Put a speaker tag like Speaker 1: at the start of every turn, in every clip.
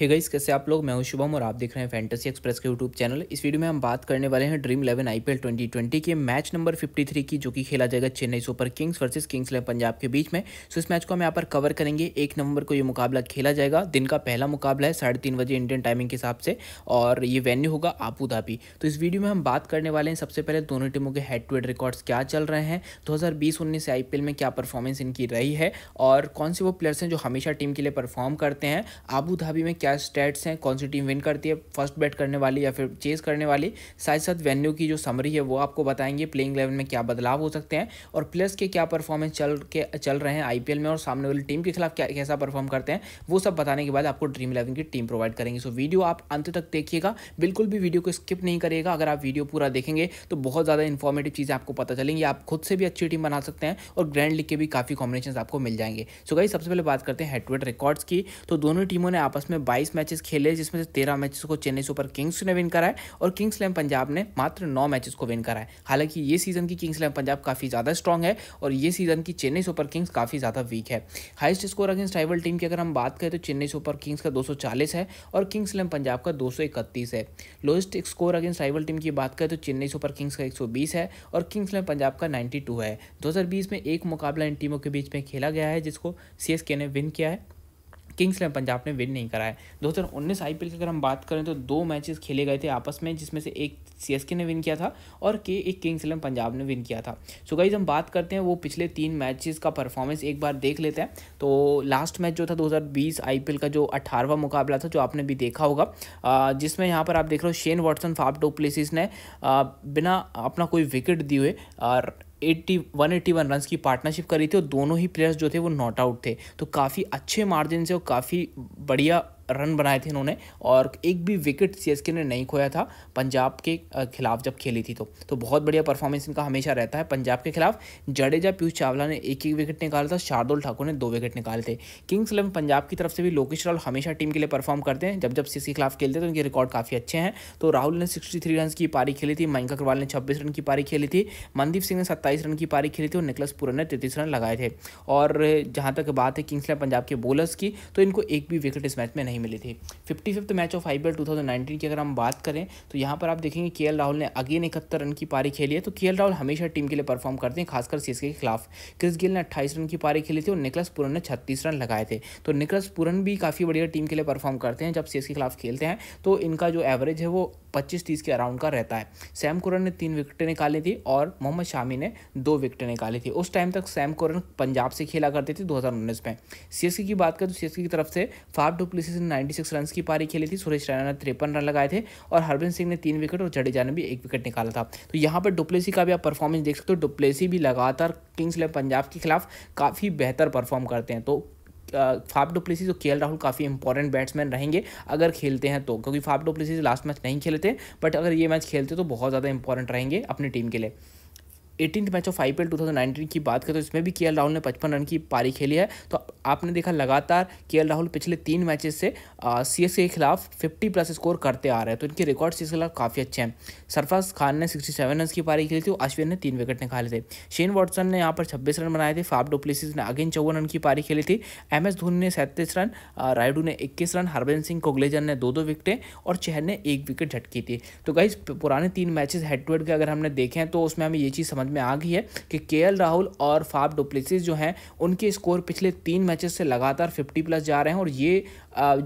Speaker 1: hey guys कैसे आप लोग मैं हूं शुभम और आप देख रहे हैं फैंटेसी एक्सप्रेस के यूट्यूब चैनल इस वीडियो में हम बात करने वाले हैं ड्रीम इलेवन आईपीएल 2020 के मैच नंबर 53 की जो कि खेला जाएगा Chennai Super Kings versus Kings Eleven Punjab के बीच में सो इस मैच को हम यहाँ पर कवर करेंगे एक नंबर को ये मुकाबला खेला जाएगा दिन का पहला मुकाबला है साढ़े बजे इंडियन टाइमिंग के हिसाब से और ये वेन्यू होगा आपू धाबी तो इस वीडियो में हम बात करने वाले हैं सबसे पहले दोनों टीमों के हेड टू हेड रिकॉर्ड्स क्या चल रहे हैं दो हज़ार से आई में क्या परफॉर्मेंस इनकी रही है और कौन से वो प्लेयर्स हैं जो हमेशा टीम के लिए परफॉर्म करते हैं आबू धाबी में क्या स्टेट्स हैं कौन सी टीम विन करती है फर्स्ट बैट करने वाली या फिर चेस करने वाली साथ साथ वेन्यू की जो समरी है वो आपको बताएंगे प्लेइंग इलेवन में क्या बदलाव हो सकते हैं और प्लस के क्या परफॉर्मेंस चल के चल रहे हैं आई में और सामने वाली टीम के खिलाफ क्या कैसा परफॉर्म करते हैं वो सब बताने के बाद आपको ड्रीम इलेवन की टीम प्रोवाइड करेंगे सो वीडियो आप अंत तक देखिएगा बिल्कुल भी वीडियो को स्किप नहीं करिएगा अगर आप वीडियो पूरा देखेंगे तो बहुत ज़्यादा इन्फॉर्मेटिव चीज़ें आपको पता चलेंगी आप खुद से भी अच्छी टीम बना सकते हैं और ग्रैंड लिख के भी काफ़ी कॉम्बिनेशन आपको मिल जाएंगे सो गई सबसे पहले बात करते हैं हेडवेड रिकॉर्ड्स की तो दोनों टीमों ने आपस में बाईस मैचेस खेले जिसमें से तेरह मैचेस को चेन्नई सुपर किंग्स ने विन कराया और किंग्स इलेवन पंजाब ने मात्र नौ मैचेस को विन है हालांकि ये सीजन की किंग्स इलेवन पंजाब काफ़ी ज़्यादा स्ट्रॉग है और ये सीजन की चेन्नई सुपर किंग्स काफ़ी ज़्यादा वीक है highest score against rival team की अगर हम बात करें तो चेन्नई सुपर किंग्स का दो है और किंग्स इलेवन पंजाब का दो है lowest score against rival team की बात करें तो चेन्नई सुपर किंग्स का एक है और किंग्स इलेवन पंजाब का नाइन्टी है दो में एक मुकाबला इन टीमों के बीच में खेला गया है जिसको सी ने विन किया है किंग्स इलेवन पंजाब ने विन नहीं कराया दो हज़ार उन्नीस आई पी एल की अगर हम बात करें तो दो मैचेस खेले गए थे आपस में जिसमें से एक सी एस के ने विन किया था और के एक किंग्स इलेवन पंजाब ने विन किया था सो गाइज हम बात करते हैं वो पिछले तीन मैचेस का परफॉर्मेंस एक बार देख लेते हैं तो लास्ट मैच जो था दो हज़ार बीस आई पी एल का जो अठारहवा मुकाबला था जो आपने भी देखा होगा जिसमें यहाँ पर आप देख रहे हो शेन वॉटसन फाफ डोप्लेसिस ने बिना अपना कोई विकेट दिए हुए eighty one eighty one run की पार्टनरशिप करी थी और दोनों ही प्लेयर्स जो थे वो नॉट आउट थे तो काफ़ी अच्छे मार्जिन से और काफ़ी बढ़िया रन बनाए थे इन्होंने और एक भी विकेट सी ने नहीं खोया था पंजाब के खिलाफ जब खेली थी तो तो बहुत बढ़िया परफॉर्मेंस इनका हमेशा रहता है पंजाब के खिलाफ जडेजा पीयूष चावला ने एक एक विकेट निकाला था शार्दुल ठाकुर ने दो विकेट निकाले थे किंग्स इलेवन पंजाब की तरफ से भी लोकेश राहुल हमेशा टीम के लिए परफॉर्म करते हैं जब जब सीएस के खिलाफ खेलते हैं तो उनके रिकॉर्ड काफ़ी अच्छे हैं तो राहुल ने सिक्सटी थ्री रन की पारी खेली थी मयंक अग्रवाल ने छब्बीस रन की पारी खेली थी मनदीप सिंह ने सत्ताईस रन की पारी खेली थी और निकलस पुरन ने तैतीस रन लगाए थे और जहाँ तक बात है किंग्स इलेवन पंजाब के बोलर्स की तो इनको एक भी विकेट इस मैच में नहीं मिली थी fifty fifth match of I P की अगर हम बात करें तो यहाँ पर आप देखेंगे के राहुल ने अगेन इकहत्तर रन की पारी खेली है तो के राहुल हमेशा टीम के लिए परफॉर्म करते हैं खासकर सीएसके के खिलाफ क्रिस गिल ने अट्ठाईस रन की पारी खेली थी और निकलस पुरन ने छत्तीस रन लगाए थे तो निकलस पुरन भी काफ़ी बढ़िया टीम के लिए परफॉर्म करते हैं जब सीएस के खिलाफ खेलते हैं तो इनका जो एवरेज है वो पच्चीस तीस के अराउंड का रहता है सैम कुरन ने तीन विकेटें निकाली थी और मोहम्मद शामी ने दो विकेटें निकाली थी उस टाइम तक सैम कुरन पंजाब से खेला करते थे दो में सीएसके की बात करें तो सीएसके की तरफ से फाफ डुप्लीसिस ने नाइन्टी सिक्स रन की पारी खेली थी सुरेश रैना ने तिरपन रन लगाए थे और हरभिंद सिंह ने तीन विकेट और जडेजा ने भी एक विकेट निकाला था तो यहाँ पर डुप्लेसी का भी आप परफॉर्मेंस देख सकते हो डुप्लेसी भी लगातार किंग्स इलेवन पंजाब के खिलाफ काफ़ी बेहतर परफॉर्म करते हैं तो फाफ डुप्लेसी तो के राहुल काफ़ी इंपॉर्टेंट बैट्समैन रहेंगे अगर खेलते हैं तो क्योंकि फाफ डुप्लेसी लास्ट मैच नहीं खेलते बट अगर ये मैच खेलते तो बहुत ज़्यादा इंपॉर्टेंट रहेंगे अपनी टीम के लिए eighteen match of I P L two की बात करें तो इसमें भी के राहुल ने पचपन रन की पारी खेली है तो आपने देखा लगातार के राहुल पिछले तीन मैचेस से सी के खिलाफ फिफ्टी प्लस स्कोर करते आ रहे हैं तो इनके रिकॉर्ड सी के खिलाफ काफ़ी अच्छे हैं सरफराज खान ने सिक्सटी सेवन रन की पारी खेली थी और अश्विन ने तीन विकेट निकाले थे शेन वॉटसन ने यहाँ पर छब्बीस रन बनाए थे फाफ डोप्लीसिस ने अगेन चौवन रन की पारी खेली थी एम एस धोनी ने सैंतीस रन रायडू ने इक्कीस रन हरभजन सिंह कोगलेजन ने दो दो विकेटें और चहर ने एक विकेट झटकी थी तो गई पुराने तीन मैचेस हेड टू हेड के अगर हमने देखे हैं तो उसमें हमें ये चीज़ समझ समझ में आ गई है कि के राहुल और फाफ डुप्लेसिस जो हैं उनके स्कोर पिछले तीन मैचेस से लगातार फिफ्टी प्लस जा रहे हैं और ये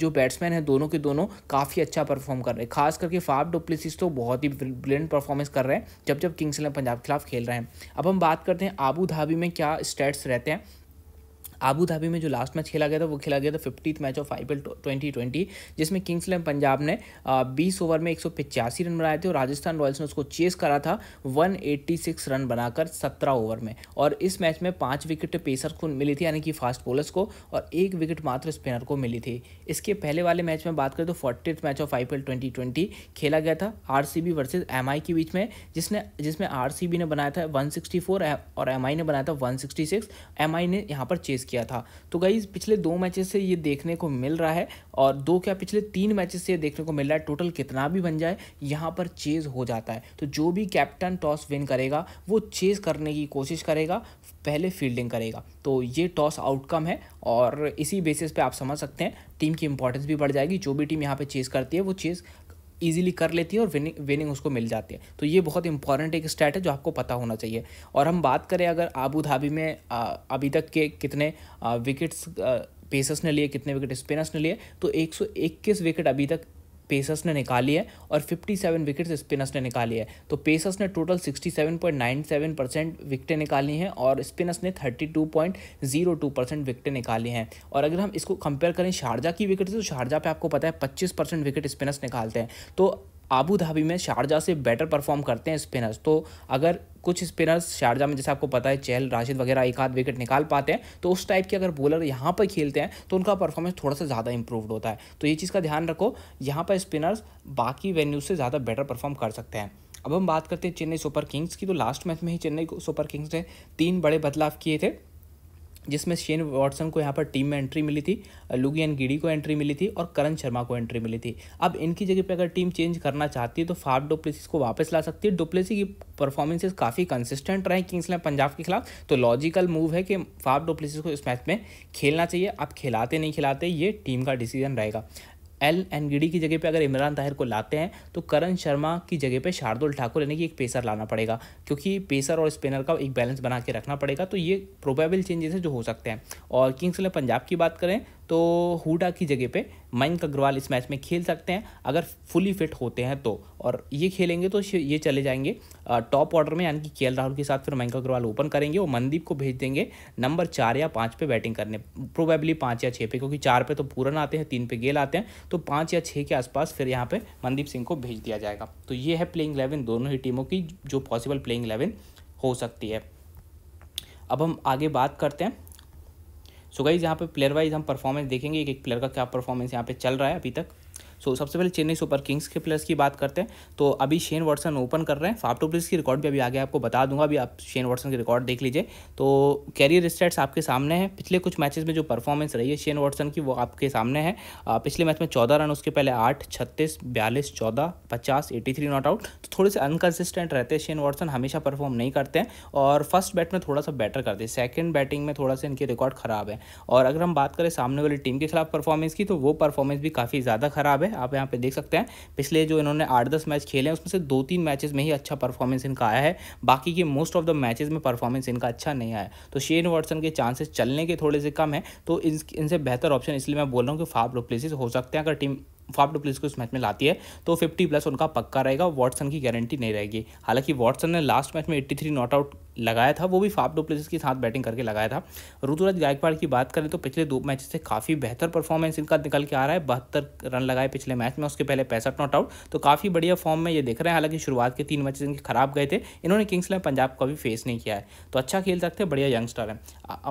Speaker 1: जो बैट्समैन हैं दोनों के दोनों काफ़ी अच्छा परफॉर्म कर रहे हैं खास करके फाफ डुप्लेसिस तो बहुत ही ब्रिलियंट परफॉर्मेंस कर रहे हैं जब जब किंग्स इलेवन पंजाब के खिलाफ खेल रहे हैं अब हम बात करते हैं आबू धाबी में क्या स्टेट्स रहते हैं आबू धाबी में जो लास्ट मैच खेला गया था वो खेला गया था fiftieth match of I P twenty twenty जिसमें किंग्स इलेवन पंजाब ने बीस ओवर में एक रन बनाए थे और राजस्थान रॉयल्स ने उसको चेस करा था सिक्स रन बनाकर सत्रह ओवर में और इस मैच में पाँच विकेट पेसर को मिली थी यानी कि फास्ट बॉलर्स को और एक विकेट मात्र स्पिनर को मिली थी इसके पहले वाले मैच में बात करें तो fortieth match of I P खेला गया था आर सी वर्सेज एम के बीच में जिसने जिसमें आर ने बनाया था वन और एम ने बनाया था वन सिक्सटी ने यहाँ पर चेस किया था तो गाइज़ पिछले दो मैचेस से ये देखने को मिल रहा है और दो क्या पिछले तीन मैचेस से ये देखने को मिल रहा है टोटल कितना भी बन जाए यहाँ पर चेज़ हो जाता है तो जो भी कैप्टन टॉस विन करेगा वो चेज़ करने की कोशिश करेगा पहले फील्डिंग करेगा तो ये टॉस आउटकम है और इसी बेसिस पे आप समझ सकते हैं टीम की इंपॉर्टेंस भी बढ़ जाएगी जो भी टीम यहाँ पे चेज़ करती है वो चेज़ ईजिली कर लेती है और विनिंग विनिंग उसको मिल जाती है तो ये बहुत इंपॉर्टेंट एक स्टैट है जो आपको पता होना चाहिए और हम बात करें अगर आबू धाबी में आ, अभी तक के कितने विकेट्स पेसर्स ने लिए कितने विकेट स्पिनर्स ने लिए तो 121 विकेट अभी तक पेसर्स ने निकाली है और 57 विकेट्स स्पिनर्स ने निकाली है तो पेसर्स ने टोटल 67.97 परसेंट विकटें निकाली हैं और स्पिनर्स ने 32.02 परसेंट विकटें निकाली हैं और अगर हम इसको कंपेयर करें शारजा की विकेट से तो शारजा पे आपको पता है 25 परसेंट विकेट स्पिनर्स निकालते हैं तो आबू धाबी में शारजा से बेटर परफॉर्म करते हैं स्पिनर्स तो अगर कुछ स्पिनर्स शारजा में जैसे आपको पता है चहल राशिद वगैरह एक आध विकेट निकाल पाते हैं तो उस टाइप के अगर बॉलर यहाँ पर खेलते हैं तो उनका परफॉर्मेंस थोड़ा सा ज़्यादा इंप्रूव्ड होता है तो ये चीज़ का ध्यान रखो यहाँ पर स्पिनर्स बाकी वेन्यूज से ज़्यादा बेटर परफॉर्म कर सकते हैं अब हम बात करते हैं चेन्नई सुपर किंग्स की तो लास्ट मैच में ही चेन्नई सुपर किंग्स ने तीन बड़े बदलाव किए थे जिसमें शेन वॉटसन को यहाँ पर टीम में एंट्री मिली थी लुगियन गिडी को एंट्री मिली थी और करण शर्मा को एंट्री मिली थी अब इनकी जगह पे अगर टीम चेंज करना चाहती है तो फाफ डुप्लेसिस को वापस ला सकती है डुप्लेसी की परफॉर्मेंसेस काफ़ी कंसिस्टेंट रहे किंग्स इलेवन पंजाब के खिलाफ तो लॉजिकल मूव है कि फाफ डुप्लेसिस को इस मैच में खेलना चाहिए आप खिलाते नहीं खिलाते ये टीम का डिसीजन रहेगा एल एनगिडी की जगह पे अगर इमरान ताहिर को लाते हैं तो करण शर्मा की जगह पे शार्दुल ठाकुर यानी कि एक पेसर लाना पड़ेगा क्योंकि पेसर और स्पिनर का एक बैलेंस बना के रखना पड़ेगा तो ये प्रोबेबल चेंजेस है जो हो सकते हैं और किंग्स इलेवन पंजाब की बात करें तो हुडा की जगह पे मयंक अग्रवाल इस मैच में खेल सकते हैं अगर फुली फिट होते हैं तो और ये खेलेंगे तो ये चले जाएंगे टॉप ऑर्डर में यानी कि के राहुल के साथ फिर मयंक अग्रवाल ओपन करेंगे और मनदीप को भेज देंगे नंबर चार या पाँच पे बैटिंग करने प्रोबेबली पाँच या छः पे क्योंकि चार पे तो पूरन आते हैं तीन पे गेल आते हैं तो पाँच या छः के आसपास फिर यहाँ पर मनदीप सिंह को भेज दिया जाएगा तो ये है प्लेइंग इलेवन दोनों ही टीमों की जो पॉसिबल प्लेइंग इलेवन हो सकती है अब हम आगे बात करते हैं सो गाइज यहाँ पे प्लेयर वाइज हम परफॉर्मेंस देखेंगे एक एक प्लेयर का क्या परफॉर्मेंस यहाँ पे चल रहा है अभी तक सो so, सबसे पहले चेन्नई सुपर किंग्स के प्लेयर्स की बात करते हैं तो अभी शेन वाटसन ओपन कर रहे हैं फाफ प्लेस की रिकॉर्ड भी अभी आगे आपको बता दूंगा अभी आप शेन वॉटसन की रिकॉर्ड देख लीजिए तो कैरियर स्टेट्स आपके सामने हैं पिछले कुछ मैचेस में जो परफॉर्मेंस रही है शेन वाटसन की वो आपके सामने है पिछले मैच में चौदह रन उसके पहले आठ छत्तीस बयालीस चौदह पचास एटी थ्री नॉट आउट तो थोड़े से अनकंसिस्टेंट रहते हैं शेन वाटसन हमेशा परफॉर्म नहीं करते हैं और फर्स्ट बैट में थोड़ा सा बेटर करते हैं सेकेंड बैटिंग में थोड़ा सा इनके रिकॉर्ड खराब है और अगर हम बात करें सामने वाली टीम के खिलाफ परफॉर्मेंस की तो वो परफॉर्मेंस भी काफ़ी ज़्यादा खराब है है आप यहाँ पे देख सकते हैं पिछले जो इन्होंने आठ दस मैच खेले हैं उसमें से दो तीन मैचेस में ही अच्छा परफॉर्मेंस इनका आया है बाकी के मोस्ट ऑफ द मैचेस में परफॉर्मेंस इनका अच्छा नहीं आया तो शेन वॉटसन के चांसेस चलने के थोड़े से कम है तो इनसे बेहतर ऑप्शन इसलिए मैं बोल रहा हूँ कि फाफ डुप्लेसिस हो सकते हैं अगर टीम फाफ डुप्लिस को इस मैच में लाती है तो 50 प्लस उनका पक्का रहेगा वॉटसन की गारंटी नहीं रहेगी हालांकि वॉटसन ने लास्ट मैच में 83 नॉट आउट लगाया था वो भी फाफ डुप्लिस के साथ बैटिंग करके लगाया था ऋतुराज गायकवाड़ की बात करें तो पिछले दो मैच से काफ़ी बेहतर परफॉर्मेंस इनका निकल के आ रहा है बहत्तर रन लगाए पिछले मैच में उसके पहले पैंसठ नॉट आउट तो काफ़ी बढ़िया फॉर्म में ये देख रहे हैं हालांकि शुरुआत के तीन मैचेस इनके खराब गए थे इन्होंने किंग्स इलेवन पंजाब को भी फेस नहीं किया है तो अच्छा खेल सकते हैं बढ़िया यंगस्टर है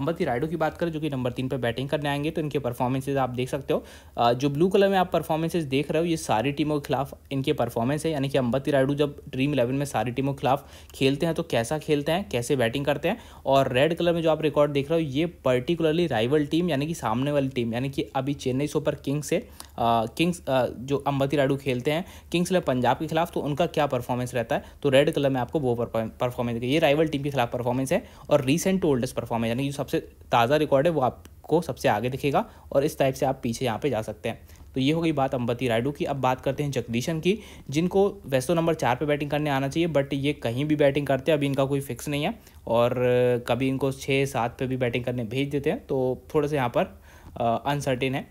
Speaker 1: अम्बती रायडू की बात करें जो कि नंबर तीन पर बैटिंग करने आएंगे तो इनके परफॉर्मेंसेज आप देख सकते हो जो ब्लू कलर में आप परफॉर्मेंसेज देख रहे हो ये सारी टीमों के खिलाफ इनके परफॉर्मेंस है यानी कि अम्बती रायडू जब ड्रीम इलेवन में सारी टीमों के खिलाफ खेलते हैं तो कैसा खेलते हैं कैसे बैटिंग करते हैं और रेड कलर में जो आप रिकॉर्ड देख रहे हो ये पर्टिकुलरली राइवल टीम यानी कि सामने वाली टीम यानी कि अभी चेन्नई सुपर किंग्स से किंग्स जो अम्बती राडू खेलते हैं किंग्स इलेवन पंजाब के खिलाफ तो उनका क्या परफॉर्मेंस रहता है तो रेड कलर में आपको वो परफॉर्मेंस ये राइवल टीम के खिलाफ परफॉर्मेंस है और रिसेंट टू ओल्डेस्ट परफॉर्मेंस यानी जो सबसे ताज़ा रिकॉर्ड है वो आपको सबसे आगे दिखेगा और इस टाइप से आप पीछे यहाँ पर जा सकते हैं तो ये हो गई बात अम्बती रायडू की अब बात करते हैं जगदीशन की जिनको वैसे तो नंबर चार पे बैटिंग करने आना चाहिए बट ये कहीं भी बैटिंग करते हैं अभी इनका कोई फिक्स नहीं है और कभी इनको छः सात पे भी बैटिंग करने भेज देते हैं तो थोड़े से यहाँ पर अनसर्टेन है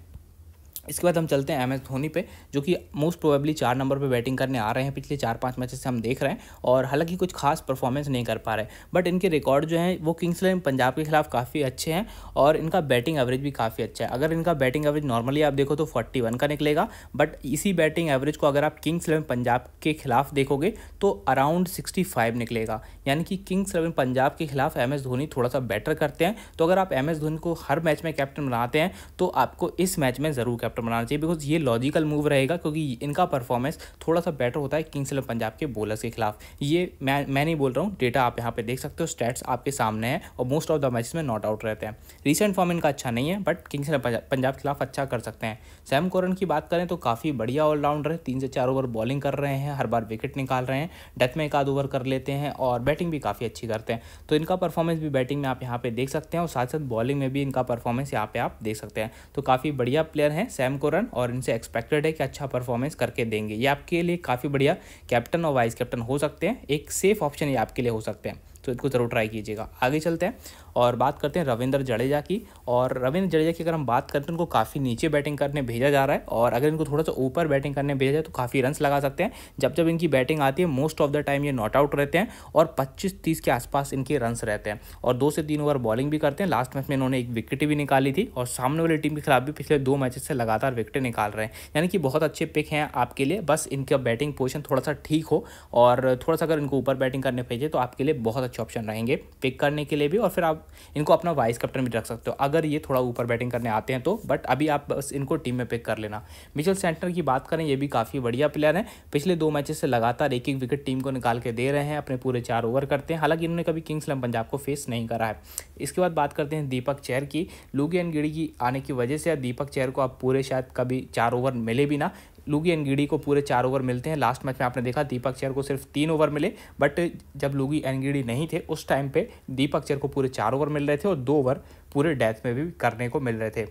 Speaker 1: इसके बाद हम चलते हैं एम एस धोनी पे जो कि मोस्ट प्रोबेबली चार नंबर पे बैटिंग करने आ रहे हैं पिछले चार पांच मैचेस से हम देख रहे हैं और हालांकि कुछ खास परफॉर्मेंस नहीं कर पा रहे बट इनके रिकॉर्ड जो हैं वो किंग्स इलेवन पंजाब के खिलाफ काफ़ी अच्छे हैं और इनका बैटिंग एवरेज भी काफ़ी अच्छा है अगर इनका बैटिंग एवरेज नॉर्मली आप देखो तो फोर्टी का निकलेगा बट इसी बैटिंग एवरेज को अगर आप किंग्स इलेवन पंजाब के खिलाफ देखोगे तो अराउंड सिक्सटी निकलेगा यानी कि किंग्स इलेवन पंजाब के खिलाफ एम धोनी थोड़ा सा बेटर करते हैं तो अगर आप एम धोनी को हर मैच में कैप्टन बनाते हैं तो आपको इस मैच में ज़रूर कैप्टन कैप्टन बनाना चाहिए बिकॉज ये लॉजिकल मूव रहेगा क्योंकि इनका परफॉर्मेंस थोड़ा सा बेटर होता है किंग्स इलेवन पंजाब के बॉलर्स के खिलाफ ये मैं मैं नहीं बोल रहा हूँ डेटा आप यहाँ पे देख सकते हो स्टैट्स आपके सामने है और मोस्ट ऑफ द मैच में नॉट आउट रहते हैं रिसेंट फॉर्म इनका अच्छा नहीं है बट किंग्स इलेवन पंजाब के खिलाफ अच्छा कर सकते हैं सैम कोरन की बात करें तो काफ़ी बढ़िया ऑलराउंडर है तीन से चार ओवर बॉलिंग कर रहे हैं हर बार विकेट निकाल रहे हैं डेथ में एक आध ओवर कर लेते हैं और बैटिंग भी काफ़ी अच्छी करते हैं तो इनका परफॉर्मेंस भी बैटिंग में आप यहाँ पे देख सकते हैं और साथ साथ बॉलिंग में भी इनका परफॉर्मेंस यहाँ पे आप देख सकते हैं तो काफ़ी बढ़िया प्लेयर हैं सैम कोरन और इनसे एक्सपेक्टेड है कि अच्छा परफॉर्मेंस करके देंगे ये आपके लिए काफ़ी बढ़िया कैप्टन और वाइस कैप्टन हो सकते हैं एक सेफ ऑप्शन ये आपके लिए हो सकते हैं तो इनको ज़रूर ट्राई कीजिएगा आगे चलते हैं और बात करते हैं रविंद्र जडेजा की और रविंद्र जडेजा की अगर हम बात करते हैं उनको काफ़ी नीचे बैटिंग करने भेजा जा रहा है और अगर इनको थोड़ा सा ऊपर बैटिंग करने भेजा जाए तो काफ़ी रन्स लगा सकते हैं जब जब इनकी बैटिंग आती है मोस्ट ऑफ द टाइम ये नॉट आउट रहते हैं और पच्चीस तीस के आसपास इनके रन्स रहते हैं और दो से तीन ओवर बॉलिंग भी करते हैं लास्ट मैच में इन्होंने एक विकेट भी निकाली थी और सामने वाली टीम के खिलाफ भी पिछले दो मैचेस से लगातार विकेटें निकाल रहे हैं यानी कि बहुत अच्छे पिक हैं आपके लिए बस इनका बैटिंग पोजिशन थोड़ा सा ठीक हो और थोड़ा सा अगर इनको ऊपर बैटिंग करने भेजे तो आपके लिए बहुत अच्छे ऑप्शन रहेंगे पिक करने के लिए भी और फिर आप इनको अपना वाइस कैप्टन भी रख सकते हो अगर ये थोड़ा ऊपर बैटिंग करने आते हैं तो बट अभी आप बस इनको टीम में पिक कर लेना मिचल सेंटर की बात करें ये भी काफ़ी बढ़िया प्लेयर है पिछले दो मैचेस से लगातार एक एक विकेट टीम को निकाल के दे रहे हैं अपने पूरे चार ओवर करते हैं हालांकि इन्होंने कभी किंग्स इलेवन पंजाब को फेस नहीं करा है इसके बाद बात करते हैं दीपक चैर की लूगी एंड गिड़ी की आने की वजह से दीपक चैर को आप पूरे शायद कभी चार ओवर मिले भी ना लूगी एंड गिडी को पूरे चार ओवर मिलते हैं लास्ट मैच में आपने देखा दीपक चेयर को सिर्फ तीन ओवर मिले बट जब लूगी एंड गिडी नहीं थे उस टाइम पे दीपक चेयर को पूरे चार ओवर मिल रहे थे और दो ओवर पूरे डेथ में भी करने को मिल रहे थे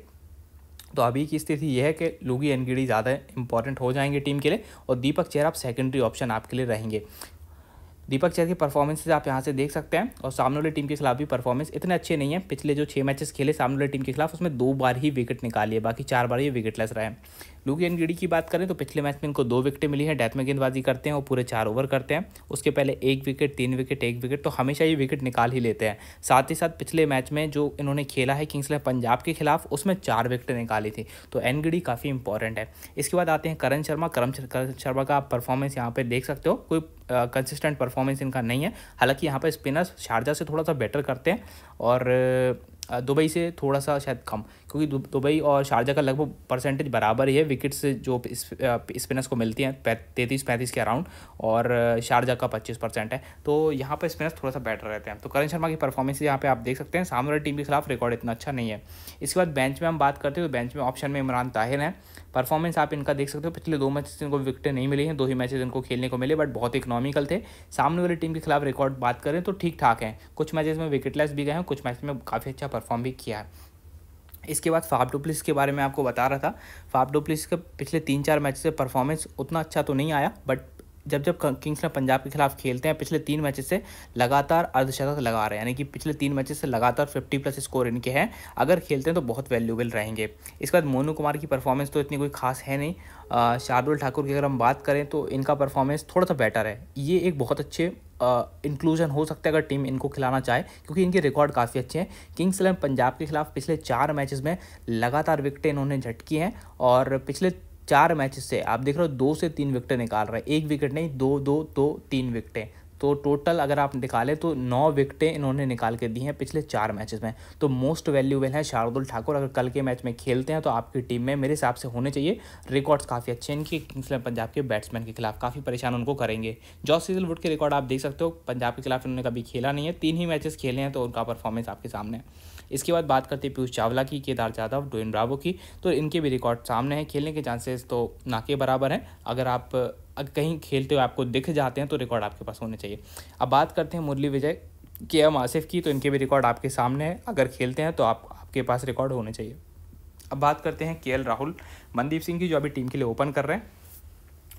Speaker 1: तो अभी की स्थिति यह है कि लुगी एनगिडी ज़्यादा इंपॉर्टेंट हो जाएंगे टीम के लिए और दीपक चेहरा आप सेकेंडरी ऑप्शन आपके लिए रहेंगे दीपक चहर की परफॉर्मेंसेज आप यहाँ से देख सकते हैं और सामने वाली टीम के खिलाफ भी परफॉर्मेंस इतने अच्छे नहीं है पिछले जो छः मैचेस खेले सामने वाली टीम के खिलाफ उसमें दो बार ही विकेट निकाली है बाकी चार बार ये विकेटलेस रहे हैं लूकी एनगिडी की बात करें तो पिछले मैच में इनको दो विकेटें मिली हैं डेथ में गेंदबाजी करते हैं और पूरे चार ओवर करते हैं उसके पहले एक विकेट तीन विकेट एक विकेट तो हमेशा ये विकेट निकाल ही लेते हैं साथ ही साथ पिछले मैच में जो इन्होंने खेला है किंग्स पंजाब के खिलाफ उसमें चार विकेटें निकाली थी तो एनगिडी काफ़ी इंपॉर्टेंट है इसके बाद आते हैं करण शर्मा करण शर्मा का आप परफॉर्मेंस यहाँ पर देख सकते हो कोई कंसिस्टेंट परफॉर्मेंस इनका नहीं है हालांकि यहाँ पर स्पिनर्स शारजा से थोड़ा सा बेटर करते हैं और दुबई से थोड़ा सा शायद कम क्योंकि दुबई और शारजा का लगभग परसेंटेज बराबर ही है विकेट्स जो स्पिनर्स को मिलती हैं तैंतीस पैंतीस के अराउंड और शारजा का पच्चीस परसेंट है तो यहाँ पर स्पिनर्स थोड़ा सा बेटर रहते हैं तो करण शर्मा की परफॉर्मेंस यहाँ पे आप देख सकते हैं सामने टीम के खिलाफ रिकॉर्ड इतना अच्छा नहीं है इसके बाद बेंच में हम बात करते हैं तो बेंच में ऑप्शन में इमरान ताहिर हैं परफॉर्मेंस आप इनका देख सकते हो पिछले दो मैचेस इनको विकटे नहीं मिली हैं दो ही मैचेस इनको खेलने को मिले बट बहुत इकोनॉमिकल थे सामने वाली टीम के खिलाफ रिकॉर्ड बात करें तो ठीक ठाक हैं कुछ मैचेस में विकेटलेस भी गए हैं कुछ मैच में काफ़ी अच्छा परफॉर्म भी किया है इसके बाद फाफ डुप्लिस के बारे में आपको बता रहा था फाफ डुप्लिस के पिछले तीन चार मैच से परफॉर्मेंस उतना अच्छा तो नहीं आया बट जब जब किंग्स ने पंजाब के खिलाफ खेलते हैं पिछले तीन मैचेस से लगातार अर्धशतक लगा रहे हैं यानी कि पिछले तीन मैचेस से लगातार 50 प्लस स्कोर इनके हैं अगर खेलते हैं तो बहुत वैल्यूबल रहेंगे इसके बाद मोनू कुमार की परफॉर्मेंस तो इतनी कोई खास है नहीं शार्दुल ठाकुर की अगर हम बात करें तो इनका परफॉर्मेंस थोड़ा सा बेटर है ये एक बहुत अच्छे इंक्लूजन हो सकता है अगर टीम इनको खिलाना चाहे क्योंकि इनके रिकॉर्ड काफ़ी अच्छे हैं किंग्स इलेवन पंजाब के खिलाफ पिछले चार मैचेस में लगातार विकटें इन्होंने झटकी हैं और पिछले चार मैच से आप देख रहे हो दो से तीन विकेटें निकाल रहे हैं एक विकेट नहीं दो दो दो तीन विकेटें तो टोटल अगर आप निकालें तो नौ विकटें इन्होंने निकाल के दी हैं पिछले चार मैचेस में तो मोस्ट वैल्यूबल हैं शार्दुल ठाकुर अगर कल के मैच में खेलते हैं तो आपकी टीम में मेरे हिसाब से होने चाहिए रिकॉर्ड्स काफ़ी अच्छे हैं इनके पंजाब के बैट्समैन के खिलाफ काफ़ी परेशान उनको करेंगे जॉस सीजलवुड के रिकॉर्ड आप देख सकते हो पंजाब के खिलाफ इन्होंने कभी खेला नहीं है तीन ही मैचेस खेले हैं तो उनका परफॉर्मेंस आपके सामने है इसके बाद बात करते हैं पीयूष चावला की केदार यादव डोइन ब्रावो की तो इनके भी रिकॉर्ड सामने हैं खेलने के चांसेस तो ना के बराबर हैं अगर आप कहीं खेलते हुए आपको दिख जाते हैं तो रिकॉर्ड आपके पास होने चाहिए अब बात करते हैं मुरली विजय के एम आसिफ की तो इनके भी रिकॉर्ड आपके सामने है अगर खेलते हैं तो आप आपके पास रिकॉर्ड होने चाहिए अब बात करते हैं के राहुल मनदीप सिंह की जो अभी टीम के लिए ओपन कर रहे हैं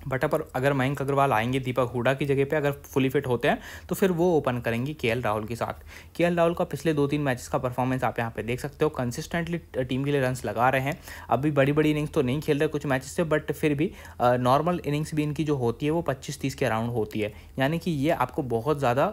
Speaker 1: बट पर अगर मयंक अग्रवाल आएंगे दीपक हुडा की जगह पे अगर फुली फिट होते हैं तो फिर वो ओपन करेंगे के राहुल के साथ के राहुल का पिछले दो तीन मैचेस का परफॉर्मेंस आप यहाँ पे देख सकते हो कंसिस्टेंटली टीम के लिए रन्स लगा रहे हैं अभी बड़ी बड़ी इनिंग्स तो नहीं खेल रहे कुछ मैचेस से बट फिर भी नॉर्मल इनिंग्स भी इनकी जो होती है वो पच्चीस तीस के अराउंड होती है यानी कि ये आपको बहुत ज़्यादा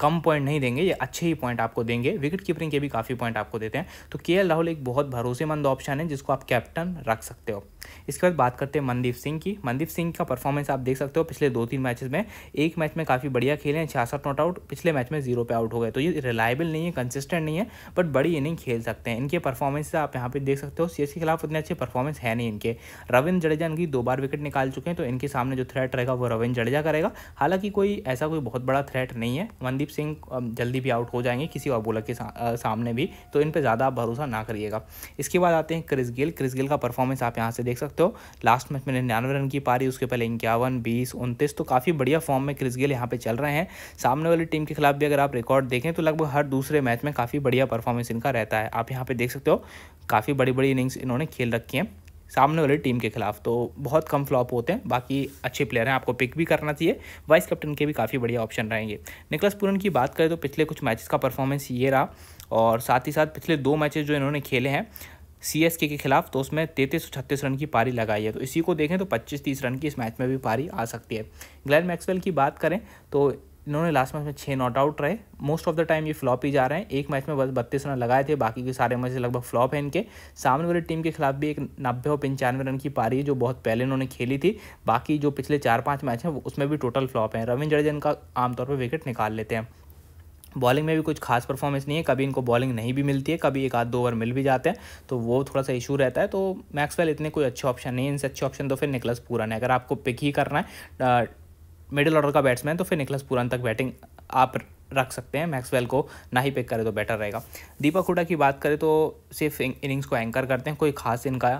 Speaker 1: कम पॉइंट नहीं देंगे ये अच्छे ही पॉइंट आपको देंगे विकेट कीपरिंग के भी काफ़ी पॉइंट आपको देते हैं तो के राहुल एक बहुत भरोसेमंद ऑप्शन है जिसको आप कैप्टन रख सकते हो इसके बाद बात करते हैं मनदीप सिंह की मनदीप सिंह का परफॉर्मेंस आप देख सकते हो पिछले दो तीन मैचेस में एक मैच में काफ़ी बढ़िया खेले हैं छियासठ नॉट आउट पिछले मैच में जीरो पे आउट हो गए तो ये रिलायबल नहीं है कंसिस्टेंट नहीं है बट बड़ी इनिंग खेल सकते हैं इनके परफॉर्मेंस आप यहाँ पर देख सकते हो एस के खिलाफ उतने अच्छे परफॉर्मेंस है नहीं इनके रविंद्र जडेजा इनकी दो बार विकेट निकाल चुके हैं तो इनके सामने जो थ्रेट रहेगा वो रविंद्र जडेजा करेगा हालांकि कोई ऐसा कोई बहुत बड़ा थ्रेट नहीं है मनदीप कुलदीप सिंह जल्दी भी आउट हो जाएंगे किसी और बोलर के सामने भी तो इन पर ज़्यादा आप भरोसा ना करिएगा इसके बाद आते हैं क्रिस गिल क्रिस गिल का परफॉर्मेंस आप यहाँ से देख सकते हो लास्ट मैच में निन्यानवे रन की पारी उसके पहले इक्यावन बीस उनतीस तो काफ़ी बढ़िया फॉर्म में क्रिस गिल यहाँ पर चल रहे हैं सामने वाली टीम के खिलाफ भी अगर आप रिकॉर्ड देखें तो लगभग हर दूसरे मैच में काफ़ी बढ़िया परफॉर्मेंस इनका रहता है आप यहाँ पर देख सकते हो काफ़ी बड़ी बड़ी इनिंग्स इन्होंने खेल रखी हैं सामने वाली टीम के खिलाफ तो बहुत कम फ्लॉप होते हैं बाकी अच्छे प्लेयर हैं आपको पिक भी करना चाहिए वाइस कैप्टन के भी काफ़ी बढ़िया ऑप्शन रहेंगे निकलस पूरन की बात करें तो पिछले कुछ मैचेस का परफॉर्मेंस ये रहा और साथ ही साथ पिछले दो मैचेस जो इन्होंने खेले हैं सी एस के खिलाफ तो उसमें तैंतीस छत्तीस रन की पारी लगाई है तो इसी को देखें तो पच्चीस तीस रन की इस मैच में भी पारी आ सकती है ग्लैन मैक्सवेल की बात करें तो इन्होंने लास्ट मैच में छः नॉट आउट रहे मोस्ट ऑफ द टाइम ये फ्लॉप ही जा रहे हैं एक मैच में बस बत्तीस रन लगाए थे बाकी के सारे मैच लगभग फ्लॉप हैं इनके सामने वाली टीम के खिलाफ भी एक नब्बे और पंचानवे रन की पारी है जो बहुत पहले इन्होंने खेली थी बाकी जो पिछले चार पाँच मैच हैं उसमें भी टोटल फ्लॉप हैं रविंद जडेजा इनका आमतौर पर विकेट निकाल लेते हैं बॉलिंग में भी कुछ खास परफॉर्मेंस नहीं है कभी इनको बॉलिंग नहीं भी मिलती है कभी एक आध दो ओवर मिल भी जाते हैं तो वो थोड़ा सा इशू रहता है तो मैक्सवेल इतने कोई अच्छे ऑप्शन नहीं है इनसे अच्छे ऑप्शन तो फिर निकलस पूरा नहीं अगर आपको पिक ही करना है मिडिल ऑर्डर का बैट्समैन तो फिर निकलस पुरान तक बैटिंग आप रख सकते हैं मैक्सवेल को ना ही पिक करें तो बेटर रहेगा दीपक हुडा की बात करें तो सिर्फ इनिंग्स को एंकर करते हैं कोई खास इनका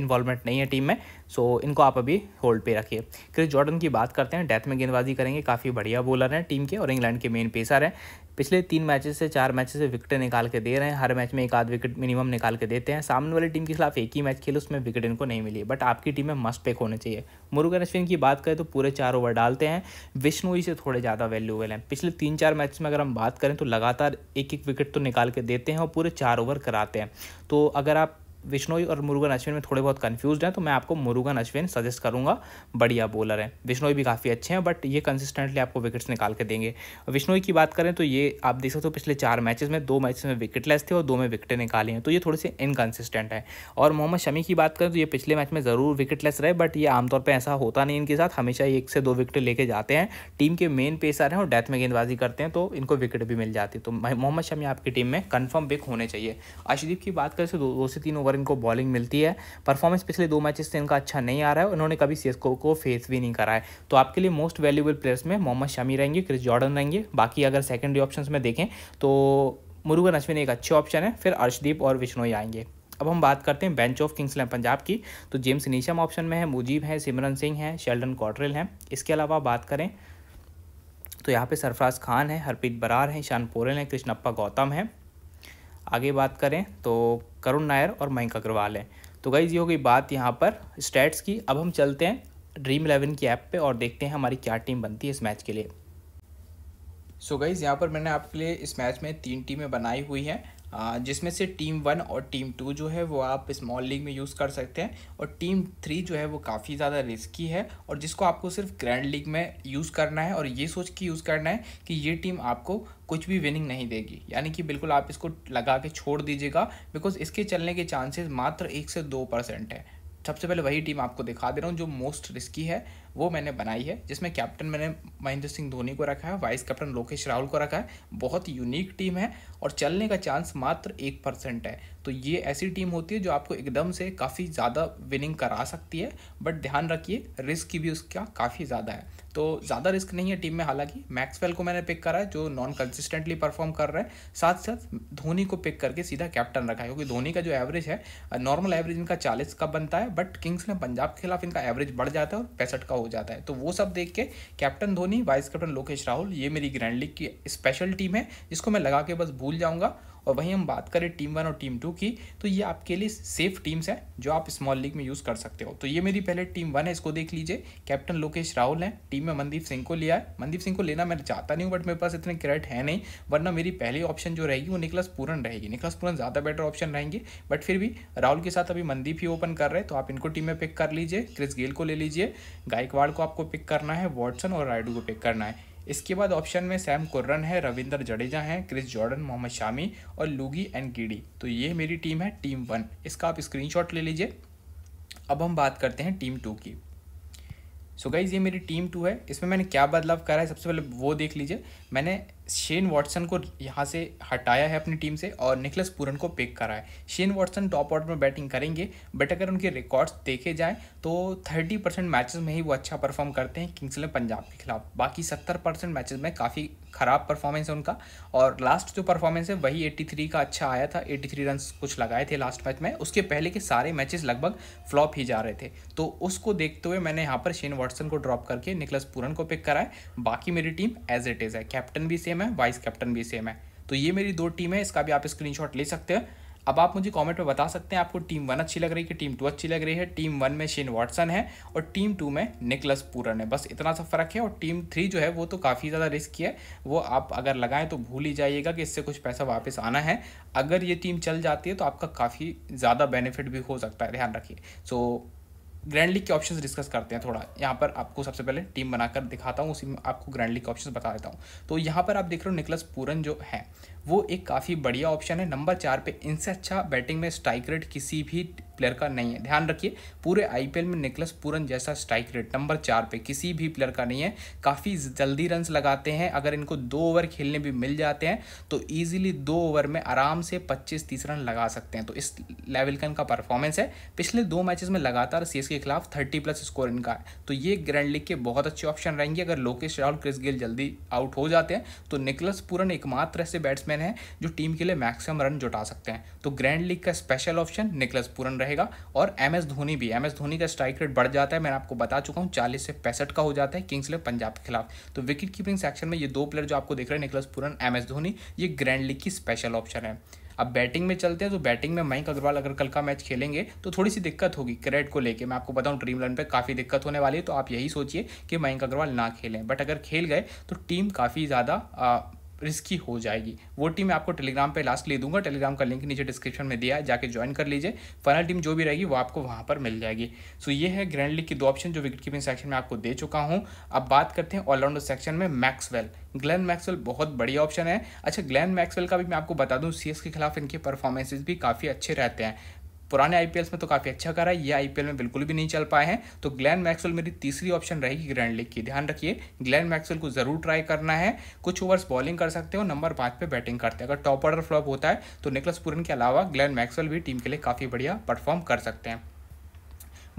Speaker 1: इन्वॉल्वमेंट नहीं है टीम में सो इनको आप अभी होल्ड पे रखिए क्रिस जॉर्डन की बात करते हैं डेथ में गेंदबाजी करेंगे काफ़ी बढ़िया बॉलर हैं टीम के और इंग्लैंड के मेन पेसर हैं पिछले तीन मैचेस से चार मैचेस से विकेटें निकाल के दे रहे हैं हर मैच में एक आध विकेट मिनिमम निकाल के देते हैं सामने वाली टीम के खिलाफ एक ही मैच खेले उसमें विकेट इनको नहीं मिली बट आपकी टीम में मस्ट पेक होने चाहिए मुरुगन अश्विन की बात करें तो पूरे चार ओवर डालते हैं विष्णु से थोड़े ज़्यादा वैल्यूबल हैं पिछले तीन चार मैच में अगर हम बात करें तो लगातार एक एक विकेट तो निकाल के देते हैं और पूरे चार ओवर कराते हैं तो अगर आप विश्नोई और मुरुगन अश्विन में थोड़े बहुत कन्फ्यूज हैं तो मैं आपको मुरुगन अश्विन सजेस्ट करूंगा बढ़िया बॉलर हैं विष्णोई भी काफ़ी अच्छे हैं बट ये कंसिस्टेंटली आपको विकेट्स निकाल के देंगे विष्णोई की बात करें तो ये आप देख सकते हो तो पिछले चार मैचेस में दो मैचेस में विकेटलेस थे और दो में विकेटें निकाली हैं तो ये थोड़े से इनकन्सिस्टेंट हैं और मोहम्मद शमी की बात करें तो ये पिछले मैच में ज़रूर विकेटलेस रहे बट ये आमतौर पर ऐसा होता नहीं इनके साथ हमेशा एक से दो विकेट लेके जाते हैं टीम के मेन पेसर हैं और डेथ में गेंदबाजी करते हैं तो इनको विकेट भी मिल जाती है तो मोहम्मद शमी आपकी टीम में कन्फर्म बिक होने चाहिए अशदीप की बात करें तो दो से तीन ओवर ओवर इनको बॉलिंग मिलती है परफॉर्मेंस पिछले दो मैचेस से इनका अच्छा नहीं आ रहा है उन्होंने कभी सी को फेस भी नहीं करा है तो आपके लिए मोस्ट वैल्यूबल प्लेयर्स में मोहम्मद शमी रहेंगे क्रिस जॉर्डन रहेंगे बाकी अगर सेकेंडरी ऑप्शन में देखें तो मुरुगन अश्विन एक अच्छे ऑप्शन है फिर अर्शदीप और विश्नोई आएंगे अब हम बात करते हैं bench of Kings Eleven Punjab की तो जेम्स नीशम ऑप्शन में है मुजीब है सिमरन सिंह है शेल्डन कॉटरेल हैं इसके अलावा बात करें तो यहाँ पे सरफराज खान है हरप्रीत बरार हैं ईशान पोरेल हैं कृष्णप्पा गौतम हैं आगे बात करें तो करुण नायर और मयंक अग्रवाल हैं तो गाइज़ ये हो गई बात यहाँ पर स्टैट्स की अब हम चलते हैं ड्रीम इलेवन की ऐप पे और देखते हैं हमारी क्या टीम बनती है इस मैच के लिए सो गईज गाइज़ यहाँ पर मैंने आपके लिए इस मैच में तीन टीमें बनाई हुई हैं जिसमें से टीम वन और टीम टू जो है वो आप स्मॉल लीग में यूज़ कर सकते हैं और टीम थ्री जो है वो काफ़ी ज़्यादा रिस्की है और जिसको आपको सिर्फ ग्रैंड लीग में यूज़ करना है और ये सोच के यूज़ करना है कि ये टीम आपको कुछ भी विनिंग नहीं देगी यानी कि बिल्कुल आप इसको लगा के छोड़ दीजिएगा बिकॉज इसके चलने के चांसेस मात्र एक से दो परसेंट है सबसे पहले वही टीम आपको दिखा दे रहा हूँ जो मोस्ट रिस्की है वो मैंने बनाई है जिसमें कैप्टन मैंने महेंद्र सिंह धोनी को रखा है वाइस कैप्टन लोकेश राहुल को रखा है बहुत यूनिक टीम है और चलने का चांस मात्र एक परसेंट है तो ये ऐसी टीम होती है जो आपको एकदम से काफ़ी ज़्यादा विनिंग करा सकती है बट ध्यान रखिए रिस्क भी उसका काफ़ी ज़्यादा है तो ज़्यादा रिस्क नहीं है टीम में हालांकि मैक्सवेल को मैंने पिक करा है जो नॉन कंसिस्टेंटली परफॉर्म कर रहा है साथ साथ धोनी को पिक करके सीधा कैप्टन रखा है क्योंकि धोनी का जो एवरेज है नॉर्मल एवरेज इनका चालीस का बनता है बट किंग्स ने पंजाब के खिलाफ इनका एवरेज बढ़ जाता है और पैंसठ का हो जाता है तो वो सब देख के captain Dhoni vice captain Lokesh Rahul ये मेरी ग्रैंड लीग की स्पेशल टीम है जिसको मैं लगा के बस भूल भूल जाऊंगा और वहीं हम बात करें टीम वन और टीम टू की तो ये आपके लिए सेफ टीम्स हैं जो आप स्मॉल लीग में यूज़ कर सकते हो तो ये मेरी पहले टीम वन है इसको देख लीजिए कैप्टन लोकेश राहुल हैं टीम में मनदीप सिंह को लिया है मनदीप सिंह को लेना मैं चाहता नहीं हूँ बट मेरे पास इतने क्रेडिट है नहीं वरना मेरी पहली ऑप्शन जो रहेगी वो निकलस पूरन रहेगी निकलस पूरन ज़्यादा बेटर ऑप्शन रहेंगे बट फिर भी राहुल के साथ अभी मनदीप ही ओपन कर रहे हैं तो आप इनको टीम में पिक कर लीजिए क्रिस गेल को ले लीजिए गायकवाड़ को आपको पिक करना है वॉटसन और रायडू को पिक करना है इसके बाद ऑप्शन में सैम कुर्रन है रविंदर जडेजा हैं क्रिस जॉर्डन मोहम्मद शामी और लूगी एंड गिडी तो ये मेरी टीम है टीम वन इसका आप स्क्रीनशॉट ले लीजिए अब हम बात करते हैं टीम टू की सो गाइज ये मेरी टीम टू है इसमें मैंने क्या बदलाव करा है सबसे पहले वो देख लीजिए मैंने शेन वॉटसन को यहाँ से हटाया है अपनी टीम से और निकलस पूरन को पिक करा है शेन वॉटसन टॉप ऑर्डर में बैटिंग करेंगे बट अगर उनके रिकॉर्ड्स देखे जाएँ तो थर्टी परसेंट मैचेज में ही वो अच्छा परफॉर्म करते हैं किंग्स इलेवन पंजाब के खिलाफ बाकी सत्तर परसेंट मैचेज में काफ़ी ख़राब परफॉर्मेंस है उनका और लास्ट जो परफॉर्मेंस है वही थ्री का अच्छा आया था एट्टी थ्री रन कुछ लगाए थे लास्ट मैच में उसके पहले के सारे मैचेस लगभग फ्लॉप ही जा रहे थे तो उसको देखते हुए मैंने यहाँ पर शेन वॉटसन को ड्रॉप करके निकलस पूरन को पिक कराए बाकी मेरी टीम एज इट इज़ है कैप्टन भी सेम है वाइस कैप्टन भी सेम है तो ये मेरी दो टीम है इसका भी आप स्क्रीन ले सकते हैं अब आप मुझे कमेंट में बता सकते हैं आपको टीम वन अच्छी लग रही है कि टीम टू अच्छी लग रही है टीम वन में शेन वॉटसन है और टीम टू में निकलस पूरन है बस इतना सा फर्क है और टीम थ्री जो है वो तो काफ़ी ज़्यादा रिस्क है वो आप अगर लगाएं तो भूल ही जाइएगा कि इससे कुछ पैसा वापस आना है अगर ये टीम चल जाती है तो आपका काफ़ी ज़्यादा बेनिफिट भी हो सकता है ध्यान रखिए सो ग्रैंड लीग के ऑप्शन डिस्कस करते हैं थोड़ा यहाँ पर आपको सबसे पहले टीम बनाकर दिखाता हूँ उसी में आपको ग्रैंड लीग के ऑप्शन बता देता हूँ तो यहाँ पर आप देख रहे हो निकलस पूरन जो है वो एक काफ़ी बढ़िया ऑप्शन है नंबर चार पे इनसे अच्छा बैटिंग में स्ट्राइक रेट किसी भी प्लेयर का नहीं है ध्यान रखिए पूरे आईपीएल में निकलस पूरन जैसा स्ट्राइक रेट नंबर चार पे किसी भी प्लेयर का नहीं है काफ़ी जल्दी रन लगाते हैं अगर इनको दो ओवर खेलने भी मिल जाते हैं तो ईजिली दो ओवर में आराम से पच्चीस तीस रन लगा सकते हैं तो इस लेवल का इनका परफॉर्मेंस है पिछले दो मैचेस में लगातार सी के खिलाफ थर्टी प्लस स्कोर इनका है तो ये ग्रैंड लीग के बहुत अच्छे ऑप्शन रहेंगे अगर लोकेश राहुल क्रिस गिल जल्दी आउट हो जाते हैं तो निकलस पूरन एकमात्र ऐसे बैट्समैन है जो टीम के लिए मैक्सिमम रन जुटा सकते हैं तो ग्रैंड लीग का स्पेशल ऑप्शन निकलस पूरन रहे रहेगा और एम एस धोनी भी एम एस धोनी का स्ट्राइक रेट बढ़ जाता है मैं आपको बता चुका हूँ चालीस से पैंसठ का हो जाता है किंग्स इलेवन पंजाब के खिलाफ तो विकेट कीपिंग सेक्शन में ये दो प्लेयर जो आपको देख रहे हैं Nicholas Pooran M S Dhoni ये ग्रैंड लीग की स्पेशल ऑप्शन है अब बैटिंग में चलते हैं तो बैटिंग में मयंक अग्रवाल अगर कल का मैच खेलेंगे तो थोड़ी सी दिक्कत होगी क्रेड को लेके मैं आपको बताऊं ड्रीम रन पे काफ़ी दिक्कत होने वाली है तो आप यही सोचिए कि मयंक अग्रवाल ना खेलें बट अगर खेल गए तो टीम काफ़ी ज़्यादा रिस्की हो जाएगी वो टीम मैं आपको टेलीग्राम पे लास्ट ले दूंगा टेलीग्राम का लिंक नीचे डिस्क्रिप्शन में दिया है जाके ज्वाइन कर लीजिए फाइनल टीम जो भी रहेगी वो आपको वहाँ पर मिल जाएगी सो ये है ग्रैंड लीग की दो ऑप्शन जो विकेट कीपिंग सेक्शन में आपको दे चुका हूँ अब बात करते हैं ऑलराउंडर सेक्शन में मैक्सवेल ग्लैन मैक्सवेल बहुत बढ़िया ऑप्शन है अच्छा ग्लैन मैक्सवेल का भी मैं आपको बता दूँ सी के खिलाफ इनके परफॉर्मेंसेज भी काफ़ी अच्छे रहते हैं पुराने आईपीएल में तो काफ़ी अच्छा करा है ये आईपीएल में बिल्कुल भी नहीं चल पाए हैं तो ग्लैन मैक्सवेल मेरी तीसरी ऑप्शन रहेगी ग्रैंड लीग की ध्यान रखिए ग्लैन मैक्सवेल को ज़रूर ट्राई करना है कुछ ओवर्स बॉलिंग कर सकते हो नंबर पाँच पे बैटिंग करते हैं अगर टॉप ऑर्डर फ्लॉप होता है तो निकलस पुरन के अलावा ग्लैन मैक्सवेल भी टीम के लिए काफ़ी बढ़िया परफॉर्म कर सकते हैं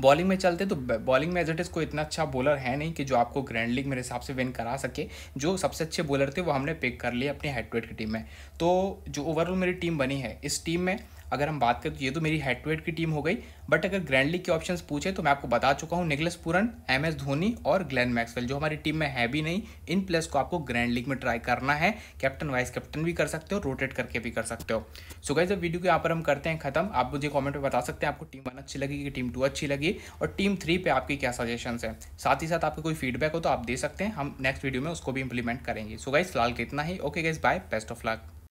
Speaker 1: बॉलिंग में चलते तो बॉलिंग में एज इट इज़ कोई इतना अच्छा बॉलर है नहीं कि जो आपको ग्रैंड लीग मेरे हिसाब से विन करा सके जो सबसे अच्छे बॉलर थे वो हमने पिक कर लिए अपने हेडवेट की टीम में तो जो ओवरऑल मेरी टीम बनी है इस टीम में अगर हम बात करें तो ये तो मेरी हेड टू हेड की टीम हो गई बट अगर ग्रैंड लीग के ऑप्शन पूछे तो मैं आपको बता चुका हूँ Nicholas Pooran M S Dhoni और ग्लैन मैक्सवेल जो हमारी टीम में है भी नहीं इन प्लेयर्स को आपको ग्रैंड लीग में ट्राई करना है कैप्टन वाइस कैप्टन भी कर सकते हो रोटेट करके भी कर सकते हो सो गई जब वीडियो के यहाँ पर हम करते हैं खत्म आप मुझे कॉमेंट में बता सकते हैं आपको टीम वन अच्छी लगी कि टीम टू अच्छी लगी और टीम थ्री पे आपकी क्या सजेशन है साथ ही साथ आपको कोई फीडबैक हो तो आप दे सकते हैं हम नेक्स्ट वीडियो में उसको भी इंप्लीमेंट करेंगे सो गाइज फिलहाल के इतना ही okay guys bye best of luck